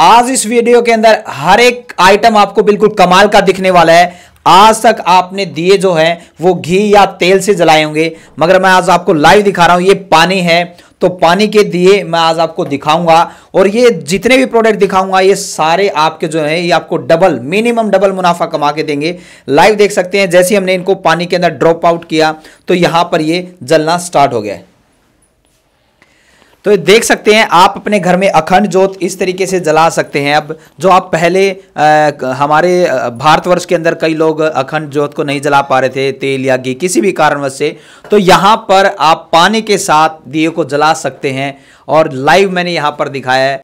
आज इस वीडियो के अंदर हर एक आइटम आपको बिल्कुल कमाल का दिखने वाला है आज तक आपने दिए जो है वो घी या तेल से जलाए होंगे मगर मैं आज आपको लाइव दिखा रहा हूं ये पानी है तो पानी के दिए मैं आज आपको दिखाऊंगा और ये जितने भी प्रोडक्ट दिखाऊंगा ये सारे आपके जो है ये आपको डबल मिनिमम डबल मुनाफा कमा के देंगे लाइव देख सकते हैं जैसे हमने इनको पानी के अंदर ड्रॉप आउट किया तो यहां पर ये जलना स्टार्ट हो गया है तो देख सकते हैं आप अपने घर में अखंड जोत इस तरीके से जला सकते हैं अब जो आप पहले आ, हमारे भारतवर्ष के अंदर कई लोग अखंड जोत को नहीं जला पा रहे थे तेल या घी किसी भी कारणवश से तो यहाँ पर आप पानी के साथ दिए को जला सकते हैं और लाइव मैंने यहाँ पर दिखाया है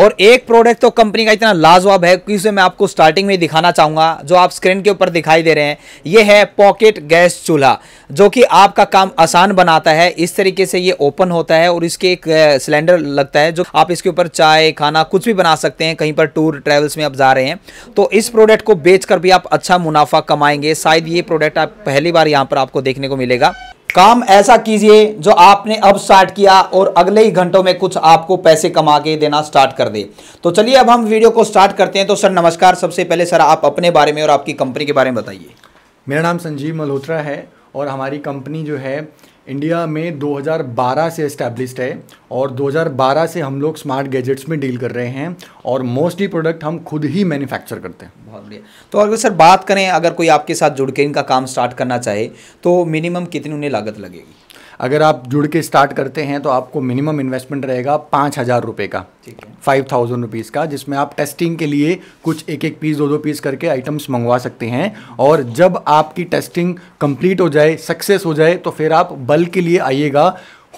और एक प्रोडक्ट तो कंपनी का इतना लाजवाब है कि उसे मैं आपको स्टार्टिंग में दिखाना चाहूँगा जो आप स्क्रीन के ऊपर दिखाई दे रहे हैं ये है पॉकेट गैस चूल्हा जो कि आपका काम आसान बनाता है इस तरीके से ये ओपन होता है और इसके एक सिलेंडर लगता है जो आप इसके ऊपर चाय खाना कुछ भी बना सकते हैं कहीं पर टूर ट्रैवल्स में आप जा रहे हैं तो इस प्रोडक्ट को बेच भी आप अच्छा मुनाफा कमाएंगे शायद ये प्रोडक्ट आप पहली बार यहाँ पर आपको देखने को मिलेगा काम ऐसा कीजिए जो आपने अब स्टार्ट किया और अगले ही घंटों में कुछ आपको पैसे कमा के देना स्टार्ट कर दे तो चलिए अब हम वीडियो को स्टार्ट करते हैं तो सर नमस्कार सबसे पहले सर आप अपने बारे में और आपकी कंपनी के बारे में बताइए मेरा नाम संजीव मल्होत्रा है और हमारी कंपनी जो है इंडिया में 2012 से इस्टेब्लिश है और 2012 से हम लोग स्मार्ट गैजेट्स में डील कर रहे हैं और मोस्टली प्रोडक्ट हम खुद ही मैन्युफैक्चर करते हैं बहुत बढ़िया तो अगर सर बात करें अगर कोई आपके साथ जुड़ के इनका काम स्टार्ट करना चाहे तो मिनिमम कितनी उन्हें लागत लगेगी अगर आप जुड़ के स्टार्ट करते हैं तो आपको मिनिमम इन्वेस्टमेंट रहेगा पाँच हज़ार रुपये का फाइव थाउजेंड रुपीज़ का जिसमें आप टेस्टिंग के लिए कुछ एक एक पीस दो दो पीस करके आइटम्स मंगवा सकते हैं और जब आपकी टेस्टिंग कंप्लीट हो जाए सक्सेस हो जाए तो फिर आप बल्क के लिए आइएगा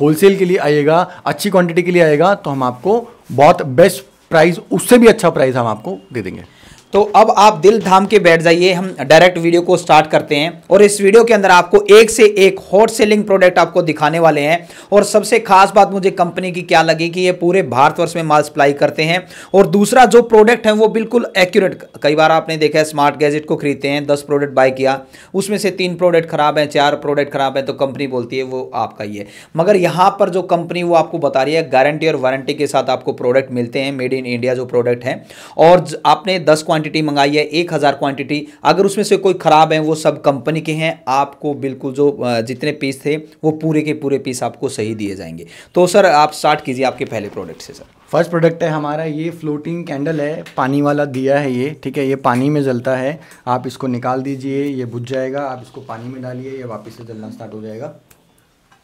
होलसेल के लिए आइएगा अच्छी क्वांटिटी के लिए आएगा तो हम आपको बहुत बेस्ट प्राइस उससे भी अच्छा प्राइस हम आपको दे देंगे तो अब आप दिल धाम के बैठ जाइए हम डायरेक्ट वीडियो को स्टार्ट करते हैं और इस वीडियो के अंदर आपको एक से एक हॉट सेलिंग प्रोडक्ट आपको दिखाने वाले हैं और सबसे खास बात मुझे कंपनी की क्या लगी कि ये पूरे भारतवर्ष में माल सप्लाई करते हैं और दूसरा जो प्रोडक्ट है वो बिल्कुल एक्यूरेट कई बार आपने देखा है स्मार्ट गैजेट को खरीदते हैं दस प्रोडक्ट बाय किया उसमें से तीन प्रोडक्ट खराब हैं चार प्रोडक्ट खराब है तो कंपनी बोलती है वो आपका ही है मगर यहाँ पर जो कंपनी वो आपको बता रही है गारंटी और वारंटी के साथ आपको प्रोडक्ट मिलते हैं मेड इन इंडिया जो प्रोडक्ट है और आपने दस क्वांटिटी मंगाई है एक हज़ार क्वांटिटी अगर उसमें से कोई ख़राब है वो सब कंपनी के हैं आपको बिल्कुल जो जितने पीस थे वो पूरे के पूरे पीस आपको सही दिए जाएंगे तो सर आप स्टार्ट कीजिए आपके पहले प्रोडक्ट से सर फर्स्ट प्रोडक्ट है हमारा ये फ्लोटिंग कैंडल है पानी वाला दिया है ये ठीक है ये पानी में जलता है आप इसको निकाल दीजिए ये बुझ जाएगा आप इसको पानी में डालिए ये वापस से जलना स्टार्ट हो जाएगा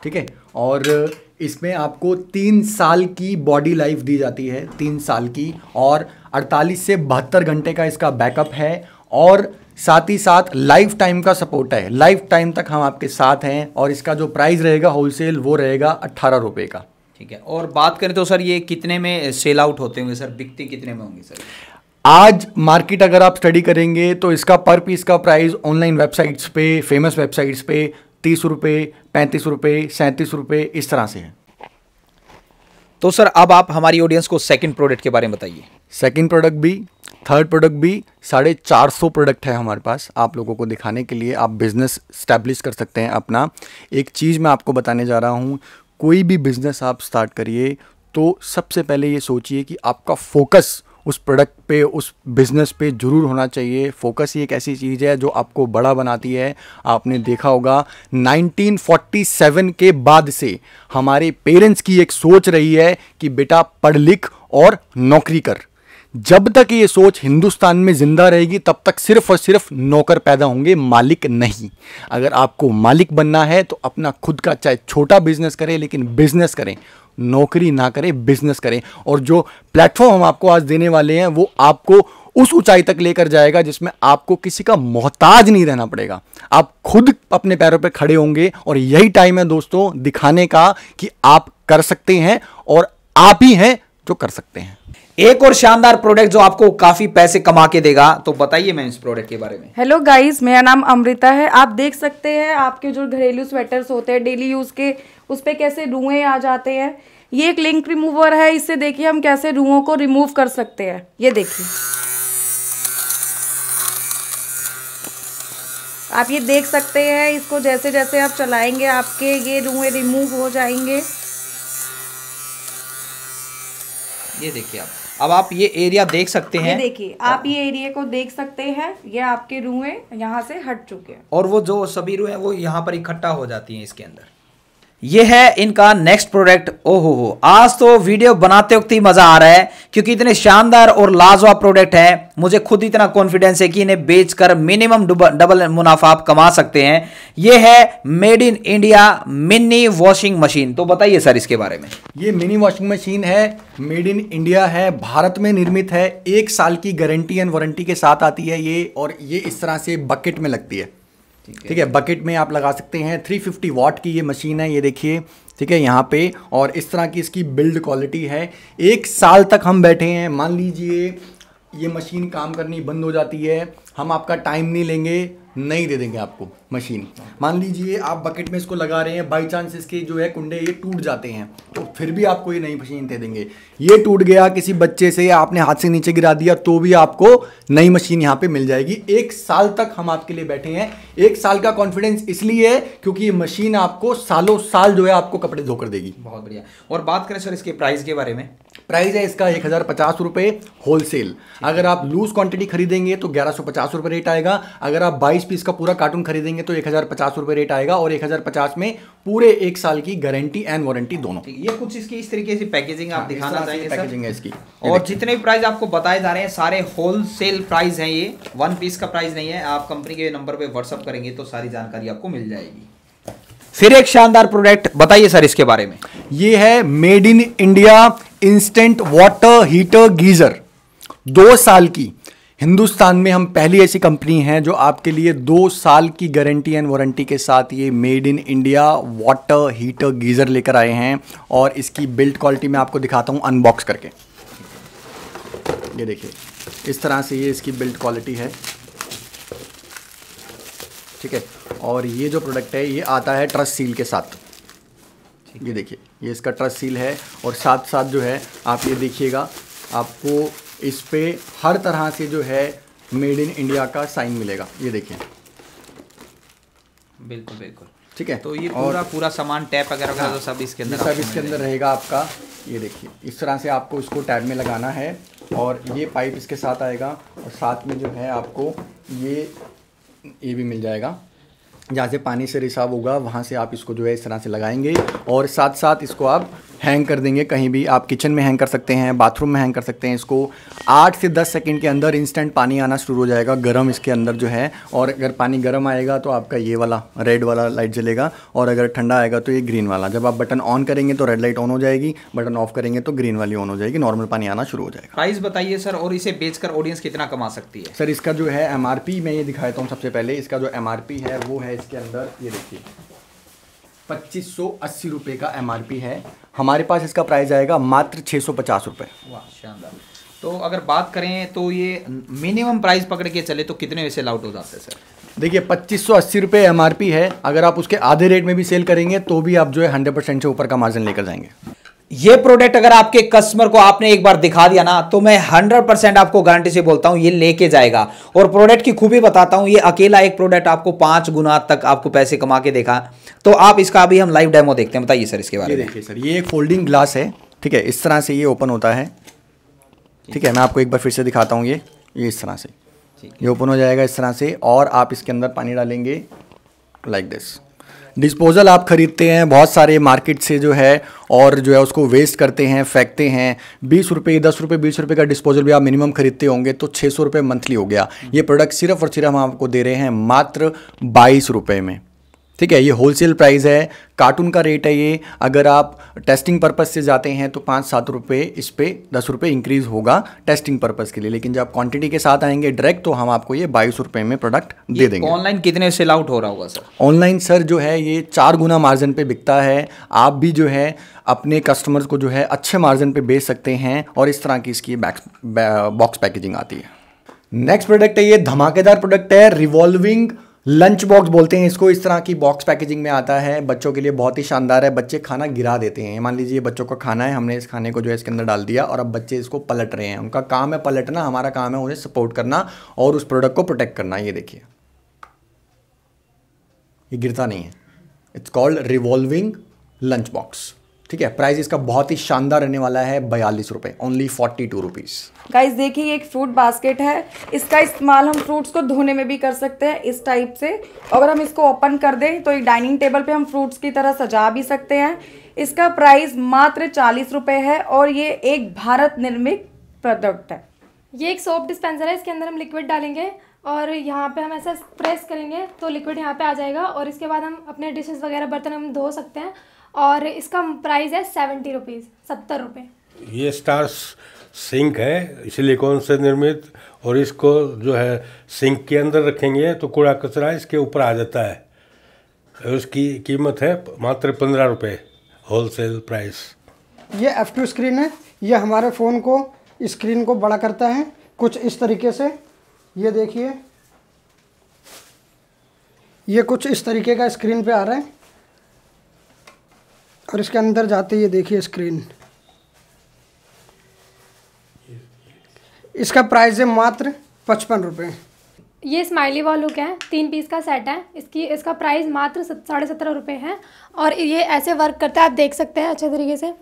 ठीक है और इसमें आपको तीन साल की बॉडी लाइफ दी जाती है तीन साल की और 48 से बहत्तर घंटे का इसका बैकअप है और साथ ही साथ लाइफ टाइम का सपोर्ट है लाइफ टाइम तक हम आपके साथ हैं और इसका जो प्राइस रहेगा होलसेल वो रहेगा अट्ठारह रुपये का ठीक है और बात करें तो सर ये कितने में सेल आउट होते होंगे सर बिकते कितने में होंगे सर आज मार्केट अगर आप स्टडी करेंगे तो इसका पर पीस का प्राइस ऑनलाइन वेबसाइट्स पे फेमस वेबसाइट्स पे तीस रुपये पैंतीस रुपये सैंतीस रुपये इस तरह से है तो सर अब आप हमारी ऑडियंस को सेकंड प्रोडक्ट के बारे में बताइए सेकंड प्रोडक्ट भी थर्ड प्रोडक्ट भी साढ़े चार सौ प्रोडक्ट है हमारे पास आप लोगों को दिखाने के लिए आप बिज़नेस स्टैब्लिश कर सकते हैं अपना एक चीज़ मैं आपको बताने जा रहा हूँ कोई भी बिज़नेस आप स्टार्ट करिए तो सबसे पहले ये सोचिए कि आपका फोकस उस प्रोडक्ट पे उस बिज़नेस पे ज़रूर होना चाहिए फोकस ही एक ऐसी चीज़ है जो आपको बड़ा बनाती है आपने देखा होगा 1947 के बाद से हमारे पेरेंट्स की एक सोच रही है कि बेटा पढ़ लिख और नौकरी कर जब तक ये सोच हिंदुस्तान में ज़िंदा रहेगी तब तक सिर्फ और सिर्फ नौकर पैदा होंगे मालिक नहीं अगर आपको मालिक बनना है तो अपना खुद का चाहे छोटा बिजनेस करें लेकिन बिजनेस करें नौकरी ना करें बिजनेस करें और जो प्लेटफॉर्म हम आपको आज देने वाले हैं वो आपको उस ऊंचाई तक लेकर जाएगा जिसमें आपको किसी का मोहताज नहीं रहना पड़ेगा आप खुद अपने पैरों पर खड़े होंगे और यही टाइम है दोस्तों दिखाने का कि आप कर सकते हैं और आप ही हैं जो कर सकते हैं एक और शानदार प्रोडक्ट जो आपको काफी पैसे कमा के देगा तो बताइए मैं इस प्रोडक्ट के बारे में हेलो गाइस मेरा नाम अमृता है आप देख सकते हैं आपके जो घरेलू स्वेटर्स होते हैं डेली यूज के उस पर कैसे रुएँ आ जाते हैं ये एक लिंक रिमूवर है इससे देखिए हम कैसे रुओं को रिमूव कर सकते हैं ये देखिए आप ये देख सकते हैं इसको जैसे जैसे आप चलाएंगे आपके ये रुए रिमूव हो जाएंगे ये देखिए आप अब आप ये एरिया देख सकते हैं देखिए आप ये एरिया को देख सकते हैं ये आपके रुए यहाँ से हट चुके हैं और वो जो सभी हैं वो यहाँ पर इकट्ठा हो जाती हैं इसके अंदर ये है इनका नेक्स्ट प्रोडक्ट ओहो हो आज तो वीडियो बनाते वक्त ही मज़ा आ रहा है क्योंकि इतने शानदार और लाजवाब प्रोडक्ट है मुझे खुद इतना कॉन्फिडेंस है कि इन्हें बेचकर मिनिमम डबल मुनाफा आप कमा सकते हैं ये है made in India mini washing machine तो बताइए सर इसके बारे में ये मिनी वॉशिंग मशीन है मेड इन इंडिया है भारत में निर्मित है एक साल की गारंटी एंड वारंटी के साथ आती है ये और ये इस तरह से बकेट में लगती है ठीक है बकेट में आप लगा सकते हैं 350 वाट की ये मशीन है ये देखिए ठीक है यहाँ पे और इस तरह की इसकी बिल्ड क्वालिटी है एक साल तक हम बैठे हैं मान लीजिए ये मशीन काम करनी बंद हो जाती है हम आपका टाइम नहीं लेंगे नहीं दे देंगे आपको मशीन मान लीजिए आप बकेट में इसको लगा रहे हैं बाई चांस इसके जो है कुंडे ये टूट जाते हैं तो फिर भी आपको ये नई मशीन दे देंगे ये टूट गया किसी बच्चे से आपने हाथ से नीचे गिरा दिया तो भी आपको नई मशीन यहाँ पे मिल जाएगी एक साल तक हम आपके लिए बैठे हैं एक साल का कॉन्फिडेंस इसलिए है क्योंकि ये मशीन आपको सालों साल जो है आपको कपड़े धोकर देगी बहुत बढ़िया और बात करें सर इसके प्राइस के बारे में प्राइस है इसका एक हज़ार पचास रुपये होलसेल अगर आप लूज क्वांटिटी खरीदेंगे तो ग्यारह सौ पचास रुपये रेट आएगा अगर आप बाईस बाईस पीस का पूरा कार्टून खरीदेंगे तो एक हज़ार पचास रुपए रेट आएगा और एक हज़ार पचास में पूरे एक साल की गारंटी एंड वारंटी दोनों ये कुछ इसकी इस तरीके से पैकेजिंग आप हाँ, दिखाना चाहेंगे पैकेजिंग है इसकी और जितने भी प्राइस आपको बताए जा रहे हैं सारे होलसेल प्राइस हैं ये वन पीस का प्राइस नहीं है आप कंपनी के नंबर पर व्हाट्सअप करेंगे तो सारी जानकारी आपको मिल जाएगी फिर एक शानदार प्रोडक्ट बताइए सर इसके बारे में ये है made in India instant water heater geyser दो साल की हिंदुस्तान में हम पहली ऐसी कंपनी हैं जो आपके लिए दो साल की गारंटी एंड वारंटी के साथ ये made in India water heater geyser लेकर आए हैं और इसकी बिल्ड क्वालिटी मैं आपको दिखाता हूँ अनबॉक्स करके ये देखिए इस तरह से ये इसकी बिल्ड क्वालिटी है ठीक है और ये जो प्रोडक्ट है ये आता है ट्रस्ट सील के साथ ये देखिए ये इसका ट्रस्ट सील है और साथ साथ जो है आप ये देखिएगा आपको इस पर हर तरह से जो है मेड इन इंडिया का साइन मिलेगा ये देखिए बिल्कुल बिल्कुल ठीक है तो ये पूरा पूरा सामान टैप अगर हाँ, तो सब इसके अंदर सब इसके अंदर रहेगा आपका ये देखिए इस तरह से आपको इसको टैप में लगाना है और ये पाइप इसके साथ आएगा और साथ में जो है आपको ये ये भी मिल जाएगा जहाँ से पानी से रिसाव होगा वहाँ से आप इसको जो है इस तरह से लगाएंगे और साथ साथ इसको आप हैंग कर देंगे कहीं भी आप किचन में हैंग कर सकते हैं बाथरूम में हैंग कर सकते हैं इसको आठ से दस सेकेंड के अंदर इंस्टेंट पानी आना शुरू हो जाएगा गर्म इसके अंदर जो है और अगर पानी गर्म आएगा तो आपका ये वाला रेड वाला लाइट जलेगा और अगर ठंडा आएगा तो ये ग्रीन वाला जब आप बटन ऑन करेंगे तो रेड लाइट ऑन हो जाएगी बटन ऑफ करेंगे तो ग्रीन वाली ऑन हो जाएगी नॉर्मल पानी आना शुरू हो जाएगा प्राइस बताइए सर और इसे बेचकर ऑडियंस कितना कमा सकती है सर इसका जो है एम मैं ये दिखाता हूँ सबसे पहले इसका जो एम है वो है इसके अंदर ये देखिए पच्चीस सौ अस्सी का एम है हमारे पास इसका प्राइस आएगा मात्र छः सौ पचास रुपये वाह शानदार तो अगर बात करें तो ये मिनिमम प्राइस पकड़ के चले तो कितने वैसे आउट हो जाते हैं सर देखिए पच्चीस सौ अस्सी रुपये एम है अगर आप उसके आधे रेट में भी सेल करेंगे तो भी आप जो है हंड्रेड परसेंट से ऊपर का मार्जिन लेकर जाएंगे ये प्रोडक्ट अगर आपके कस्टमर को आपने एक बार दिखा दिया ना तो मैं 100 परसेंट आपको गारंटी से बोलता हूं ये लेके जाएगा और प्रोडक्ट की खूबी बताता हूँ ये अकेला एक प्रोडक्ट आपको पांच गुना तक आपको पैसे कमा के देखा तो आप इसका अभी हम लाइव डेमो देखते हैं बताइए सर इसके बारे में सर ये एक फोल्डिंग ग्लास है ठीक है इस तरह से ये ओपन होता है ठीक है मैं आपको एक बार फिर से दिखाता हूँ ये ये इस तरह से ये ओपन हो जाएगा इस तरह से और आप इसके अंदर पानी डालेंगे लाइक दिस डिस्पोज़ल आप ख़रीदते हैं बहुत सारे मार्केट से जो है और जो है उसको वेस्ट करते हैं फेंकते हैं बीस रुपये दस रुपये बीस रुपये का डिस्पोजल भी आप मिनिमम खरीदते होंगे तो छः सौ रुपये मंथली हो गया ये प्रोडक्ट सिर्फ और सिर्फ हम आपको दे रहे हैं मात्र बाईस रुपये में ठीक है ये होलसेल प्राइस है कार्टून का रेट है ये अगर आप टेस्टिंग पर्पज़ से जाते हैं तो पाँच सात रुपये इस पर दस रुपये इंक्रीज़ होगा टेस्टिंग पर्पज़ के लिए लेकिन जब आप क्वांटिटी के साथ आएंगे डायरेक्ट तो हम आपको ये बाईस रुपये में प्रोडक्ट दे देंगे ऑनलाइन कितने सेल आउट हो रहा होगा सर ऑनलाइन सर जो है ये चार गुना मार्जिन पर बिकता है आप भी जो है अपने कस्टमर्स को जो है अच्छे मार्जिन पर बेच सकते हैं और इस तरह की इसकी बॉक्स पैकेजिंग आती है नेक्स्ट प्रोडक्ट है ये धमाकेदार प्रोडक्ट है रिवॉल्विंग लंच बॉक्स बोलते हैं इसको इस तरह की बॉक्स पैकेजिंग में आता है बच्चों के लिए बहुत ही शानदार है बच्चे खाना गिरा देते हैं मान लीजिए बच्चों का खाना है हमने इस खाने को जो है इसके अंदर डाल दिया और अब बच्चे इसको पलट रहे हैं उनका काम है पलटना हमारा काम है उन्हें सपोर्ट करना और उस प्रोडक्ट को प्रोटेक्ट करना ये देखिए ये गिरता नहीं है it's called revolving lunch box ठीक है प्राइस इसका बहुत ही शानदार रहने वाला है बयालीस रुपए only forty two rupees guys देखिए एक फ्रूट बास्केट है इसका इस्तेमाल हम फ्रूट्स को धोने में भी कर सकते हैं इस टाइप से अगर हम इसको ओपन कर दें तो एक डाइनिंग टेबल पे हम फ्रूट्स की तरह सजा भी सकते हैं इसका प्राइस मात्र चालीस रुपए है और ये एक भारत निर्मित प्रोडक्ट है ये एक सोप डिस्पेंसर है इसके अंदर हम लिक्विड डालेंगे और यहाँ पे हम ऐसा प्रेस करेंगे तो लिक्विड यहाँ पे आ जाएगा और इसके बाद हम अपने डिशेस वगैरह बर्तन हम धो सकते हैं और इसका प्राइस है सेवेंटी रुपीज़ सत्तर रुपये ये स्टार्स सिंक है सिलिकॉन से निर्मित और इसको जो है सिंक के अंदर रखेंगे तो कूड़ा कचरा इसके ऊपर आ जाता है उसकी कीमत है मात्र पंद्रह रुपये सेल प्राइस ये एफ टू स्क्रीन है ये हमारे फ़ोन को स्क्रीन को बड़ा करता है कुछ इस तरीके से ये देखिए ये कुछ इस तरीके का स्क्रीन पे आ रहा है और इसके अंदर जाते ये देखिए स्क्रीन इसका प्राइस है मात्र पचपन रुपये ये स्माइली वॉल लुक है तीन पीस का सेट है इसकी इसका प्राइस मात्र साढ़े सत्रह रुपये है और ये ऐसे वर्क करता है आप देख सकते हैं अच्छे तरीके से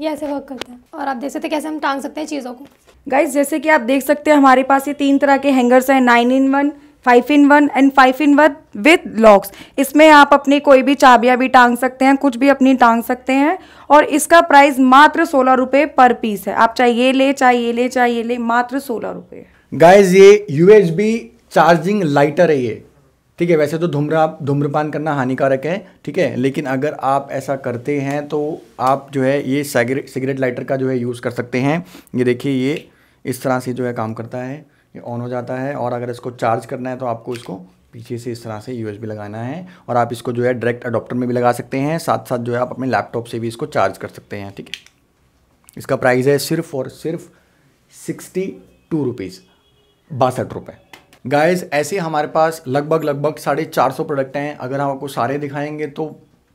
ये ऐसे वर्क करता है और आप देख सकते हैं कैसे हम टांग सकते हैं चीज़ों को गाइज जैसे कि आप देख सकते हैं हमारे पास ये तीन तरह के हैंगर्स हैं nine in one five in one and five in one with locks इसमें आप अपनी कोई भी चाबियाँ भी टांग सकते हैं कुछ भी अपनी टांग सकते हैं और इसका प्राइस मात्र सोलह रुपये पर पीस है आप चाहे ये ले चाहे ये ले चाहे ये ले मात्र सोलह रुपये गाइज ये यू चार्जिंग लाइटर है ये ठीक है वैसे तो धूम्रा धूम्रपान करना हानिकारक है ठीक है लेकिन अगर आप ऐसा करते हैं तो आप जो है ये सिगरेट लाइटर का जो है यूज़ कर सकते हैं ये देखिए ये इस तरह से जो है काम करता है ये ऑन हो जाता है और अगर इसको चार्ज करना है तो आपको इसको पीछे से इस तरह से यू लगाना है और आप इसको जो है डायरेक्ट अडोप्टर में भी लगा सकते हैं साथ साथ जो है आप अपने लैपटॉप से भी इसको चार्ज कर सकते हैं ठीक है इसका प्राइस है सिर्फ और सिर्फ सिक्सटी टू रुपीज़ बासठ रुपये गाइज ऐसे हमारे पास लगभग लगभग साढ़े चार सौ प्रोडक्ट हैं अगर हम आपको सारे दिखाएंगे तो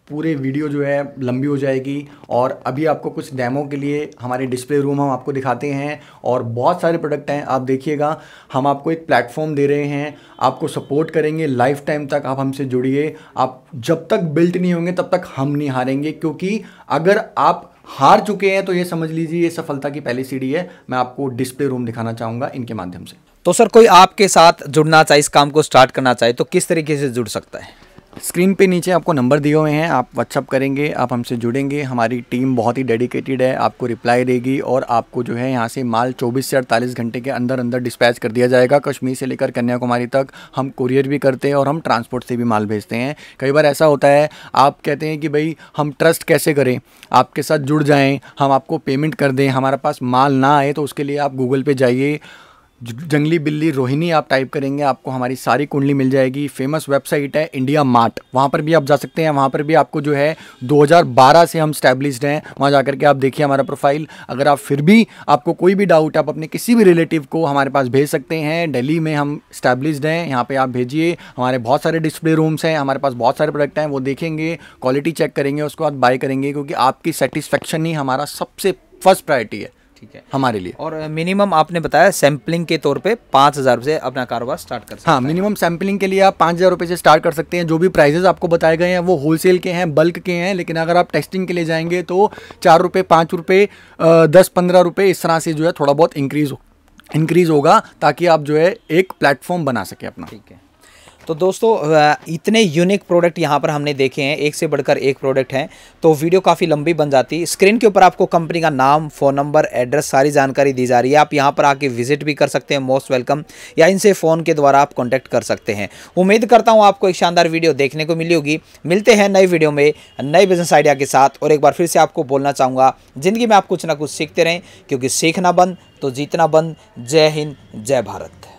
पूरे वीडियो जो है लंबी हो जाएगी और अभी आपको कुछ डैमो के लिए हमारे डिस्प्ले रूम हम आपको दिखाते हैं और बहुत सारे प्रोडक्ट हैं आप देखिएगा हम आपको एक प्लेटफॉर्म दे रहे हैं आपको सपोर्ट करेंगे लाइफ टाइम तक आप हमसे जुड़िए आप जब तक बिल्ट नहीं होंगे तब तक हम नहीं हारेंगे क्योंकि अगर आप हार चुके हैं तो ये समझ लीजिए ये सफलता की पहली सीढ़ी है मैं आपको डिस्प्ले रूम दिखाना चाहूँगा इनके माध्यम से तो सर कोई आपके साथ जुड़ना चाहे इस काम को स्टार्ट करना चाहे तो किस तरीके से जुड़ सकता है स्क्रीन पे नीचे आपको नंबर दिए हुए हैं आप व्हाट्सअप करेंगे आप हमसे जुड़ेंगे हमारी टीम बहुत ही डेडिकेटेड है आपको रिप्लाई देगी और आपको जो है यहाँ से माल 24 से 48 घंटे के अंदर अंदर डिस्पैच कर दिया जाएगा कश्मीर से लेकर कन्याकुमारी तक हम कुरियर भी करते हैं और हम ट्रांसपोर्ट से भी माल भेजते हैं कई बार ऐसा होता है आप कहते हैं कि भाई हम ट्रस्ट कैसे करें आपके साथ जुड़ जाएँ हम आपको पेमेंट कर दें हमारे पास माल ना आए तो उसके लिए आप गूगल पे जाइए जंगली बिल्ली रोहिणी आप टाइप करेंगे आपको हमारी सारी कुंडली मिल जाएगी फेमस वेबसाइट है इंडिया मार्ट वहाँ पर भी आप जा सकते हैं वहाँ पर भी आपको जो है 2012 से हम स्टैब्लिश्ड हैं वहाँ जा करके आप देखिए हमारा प्रोफाइल अगर आप फिर भी आपको कोई भी डाउट आप अपने किसी भी रिलेटिव को हमारे पास भेज सकते हैं डेली में हम स्टैब्लिश्ड हैं यहाँ पर आप भेजिए हमारे बहुत सारे डिस्प्ले रूम्स हैं हमारे पास बहुत सारे प्रोडक्ट हैं वो देखेंगे क्वालिटी चेक करेंगे उसके बाद बाय करेंगे क्योंकि आपकी सेटिस्फेक्शन ही हमारा सबसे फर्स्ट प्रायरिटी है ठीक है हमारे लिए और मिनिमम आपने बताया सैम्पलिंग के तौर पे पाँच हज़ार से अपना कारोबार स्टार्ट कर सकते हाँ मिनिमम सैम्पलिंग के लिए आप पाँच हज़ार रुपये से स्टार्ट कर सकते हैं जो भी प्राइजेज आपको बताए गए हैं वो होलसेल के हैं बल्क के हैं लेकिन अगर आप टेस्टिंग के लिए जाएंगे तो चार रुपये पाँच रुपये दस पंद्रह रुपये इस तरह से जो है थोड़ा बहुत इंक्रीज हो इंक्रीज होगा ताकि आप जो है एक प्लेटफॉर्म बना सके अपना ठीक है तो दोस्तों इतने यूनिक प्रोडक्ट यहाँ पर हमने देखे हैं एक से बढ़कर एक प्रोडक्ट हैं तो वीडियो काफ़ी लंबी बन जाती स्क्रीन के ऊपर आपको कंपनी का नाम फ़ोन नंबर एड्रेस सारी जानकारी दी जा रही है आप यहाँ पर आके विजिट भी कर सकते हैं मोस्ट वेलकम या इनसे फ़ोन के द्वारा आप कॉन्टैक्ट कर सकते हैं उम्मीद करता हूँ आपको एक शानदार वीडियो देखने को मिली होगी मिलते हैं नए वीडियो में नए बिजनेस आइडिया के साथ और एक बार फिर से आपको बोलना चाहूँगा ज़िंदगी में आप कुछ ना कुछ सीखते रहें क्योंकि सीखना बंद तो जीतना बंद जय हिंद जय भारत